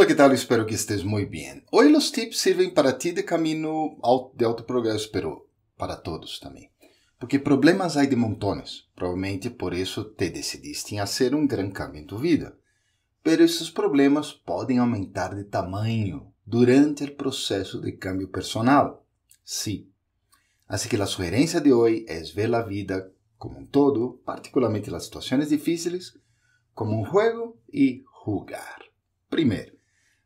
Olá, que tal? Espero que estejas muito bem. Hoje, os tips servem para ti de caminho de alto progresso, pero para todos também. Porque problemas há de montones. Provavelmente por isso te decidiste em fazer um grande cambio em tu vida. Pero esses problemas podem aumentar de tamanho durante o processo de cambio personal. Sim. Sí. que a sugerência de hoje é ver a vida como um todo, particularmente as situações difíceis, como um jogo e jogar. Primeiro,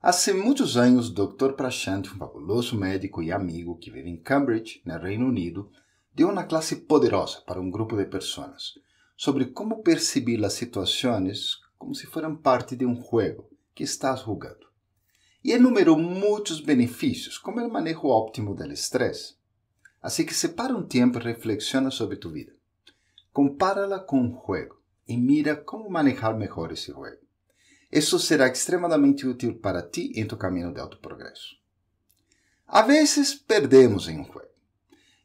Há muitos anos, Dr. Prashant, um fabuloso médico e amigo que vive em Cambridge, no Reino Unido, deu uma classe poderosa para um grupo de pessoas sobre como perceber as situações como se fossem parte de um jogo que estás jogando. E enumerou muitos benefícios, como o manejo óptimo do estresse. Assim que separa um tempo e reflexiona sobre tu vida. Compárala com um jogo e mira como manejar melhor esse jogo. Isso será extremamente útil para ti em tu caminho de alto progresso. A vezes perdemos em um jogo,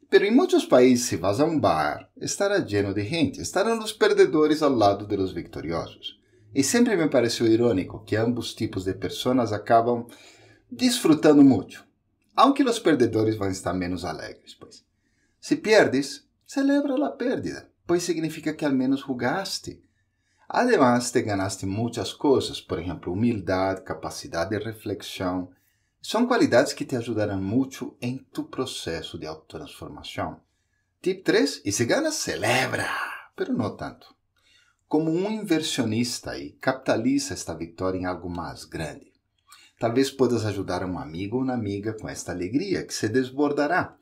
Pero em muitos países, se vas a um bar, estará lleno de gente, estarão os perdedores ao lado de los victoriosos. E sempre me pareceu irônico que ambos tipos de pessoas acabam desfrutando muito, aunque os perdedores vão estar menos alegres, pois. Se perdes celebra a pérdida, pois significa que al menos jugaste Además, te ganaste muchas cosas, por ejemplo, humildad, capacidad de reflexión. São qualidades que te ajudarão muito em tu processo de autotransformação. Tip 3, e se ganas, celebra, pero não tanto. Como um inversionista e capitaliza esta vitória em algo mais grande. Talvez podas ajudar um amigo ou uma amiga com esta alegria que se desbordará.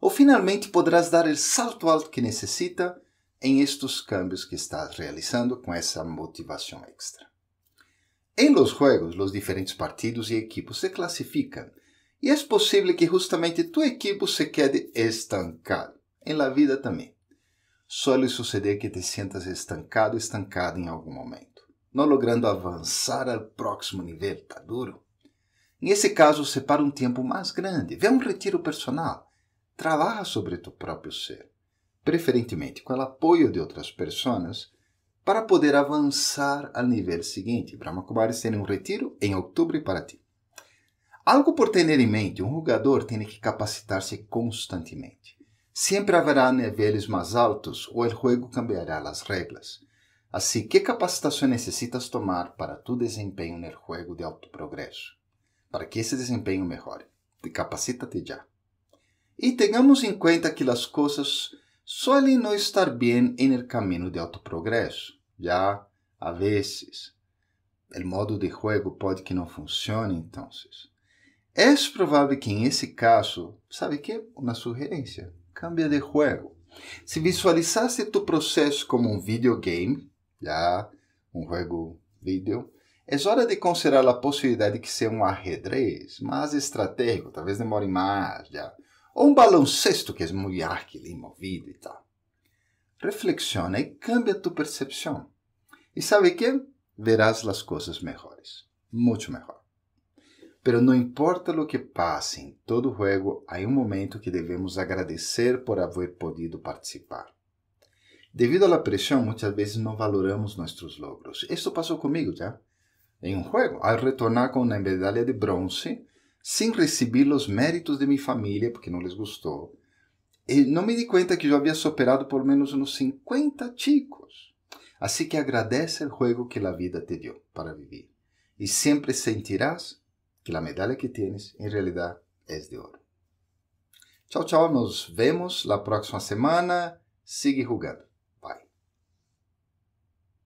Ou finalmente poderás dar o salto alto que necessita em estes cambios que estás realizando com essa motivação extra. Em los juegos, os diferentes partidos e equipos se classificam, e é possível que justamente tu equipo se quede estancado, em la vida também. Suele suceder que te sientas estancado, estancado em algum momento, não logrando avançar ao próximo nível, tá duro? Nesse caso, separa um tempo mais grande, vê um retiro personal, trabalha sobre tu próprio ser preferentemente com o apoio de outras pessoas, para poder avançar ao nível seguinte. Brahma Kumaris tem um retiro em outubro para ti. Algo por ter em mente, um jogador tem que capacitar-se constantemente. Sempre haverá níveis mais altos ou o jogo cambiará as regras. Assim, que capacitação necessitas tomar para tu desempenho no jogo de alto progresso? Para que esse desempenho melhore, capacita-te já. E tenhamos em conta que as coisas Suele não estar bem em el camino de autoprogresso. Já, a vezes, o modo de jogo pode que não funcione, então. É provável que, em esse caso, sabe que? Uma sugerência. Cambia de jogo. Se visualizasse tu processo como um videogame, já, um jogo vídeo, é hora de considerar a possibilidade de que seja um arredrez mais estratégico, talvez demore mais, já ou um baloncesto que é muito ágil e movido e tal. Reflexiona e cambia tu percepção. E sabe que? Verás as coisas melhores. Muito melhor. Pero não importa o que passe, em todo jogo há um momento que devemos agradecer por haver podido participar. Devido à pressão, muitas vezes não valoramos nossos logros. Isso passou comigo já. Em um jogo, ao retornar com uma medalha de bronze, sem receber os méritos de minha família, porque não lhes gostou, e eh, não me di conta que eu havia superado por menos uns 50 chicos. Assim que agradece o jogo que a vida te deu para viver. E sempre sentirás que a medalha que tienes, em realidade, é de ouro. Tchau, tchau. Nos vemos na próxima semana. Sigue jogando.